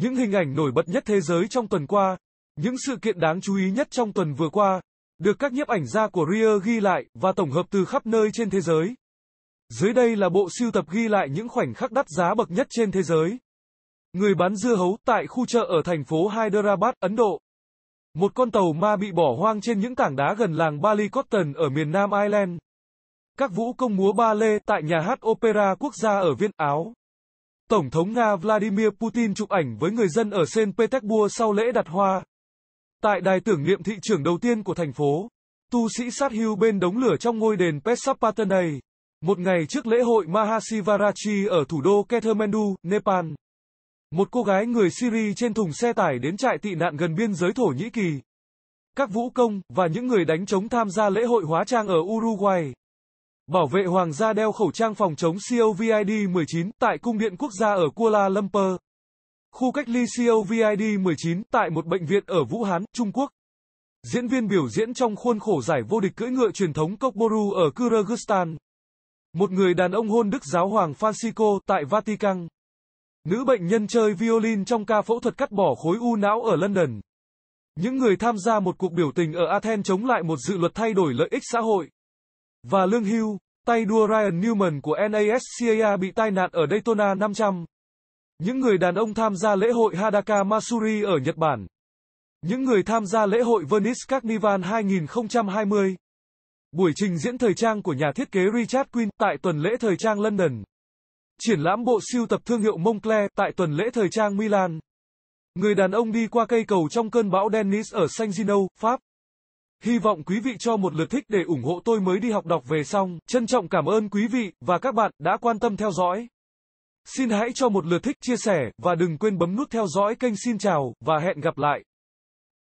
Những hình ảnh nổi bật nhất thế giới trong tuần qua, những sự kiện đáng chú ý nhất trong tuần vừa qua, được các nhiếp ảnh gia của Rear ghi lại và tổng hợp từ khắp nơi trên thế giới. Dưới đây là bộ siêu tập ghi lại những khoảnh khắc đắt giá bậc nhất trên thế giới. Người bán dưa hấu tại khu chợ ở thành phố Hyderabad, Ấn Độ. Một con tàu ma bị bỏ hoang trên những tảng đá gần làng Balikottan ở miền Nam Ireland. Các vũ công múa ba lê tại nhà hát opera quốc gia ở Viên, Áo. Tổng thống Nga Vladimir Putin chụp ảnh với người dân ở Saint Petersburg sau lễ đặt hoa. Tại đài tưởng niệm thị trưởng đầu tiên của thành phố, tu sĩ sát hưu bên đống lửa trong ngôi đền Pesapatanay, một ngày trước lễ hội Mahashivaratri ở thủ đô Kathmandu, Nepal. Một cô gái người Syria trên thùng xe tải đến trại tị nạn gần biên giới Thổ Nhĩ Kỳ. Các vũ công và những người đánh chống tham gia lễ hội hóa trang ở Uruguay. Bảo vệ hoàng gia đeo khẩu trang phòng chống COVID-19 tại Cung điện quốc gia ở Kuala Lumpur. Khu cách ly COVID-19 tại một bệnh viện ở Vũ Hán, Trung Quốc. Diễn viên biểu diễn trong khuôn khổ giải vô địch cưỡi ngựa truyền thống Kokboru ở Kyrgyzstan. Một người đàn ông hôn Đức giáo hoàng Francisco tại Vatican. Nữ bệnh nhân chơi violin trong ca phẫu thuật cắt bỏ khối u não ở London. Những người tham gia một cuộc biểu tình ở Athens chống lại một dự luật thay đổi lợi ích xã hội. Và lương hưu, tay đua Ryan Newman của NASCAR bị tai nạn ở Daytona 500. Những người đàn ông tham gia lễ hội Hadaka Matsuri ở Nhật Bản. Những người tham gia lễ hội Venice Carnival 2020. Buổi trình diễn thời trang của nhà thiết kế Richard Quinn tại tuần lễ thời trang London. Triển lãm bộ siêu tập thương hiệu Moncler tại tuần lễ thời trang Milan. Người đàn ông đi qua cây cầu trong cơn bão Dennis ở Saint-Gino, Pháp. Hy vọng quý vị cho một lượt thích để ủng hộ tôi mới đi học đọc về xong. Trân trọng cảm ơn quý vị và các bạn đã quan tâm theo dõi. Xin hãy cho một lượt thích chia sẻ và đừng quên bấm nút theo dõi kênh xin chào và hẹn gặp lại.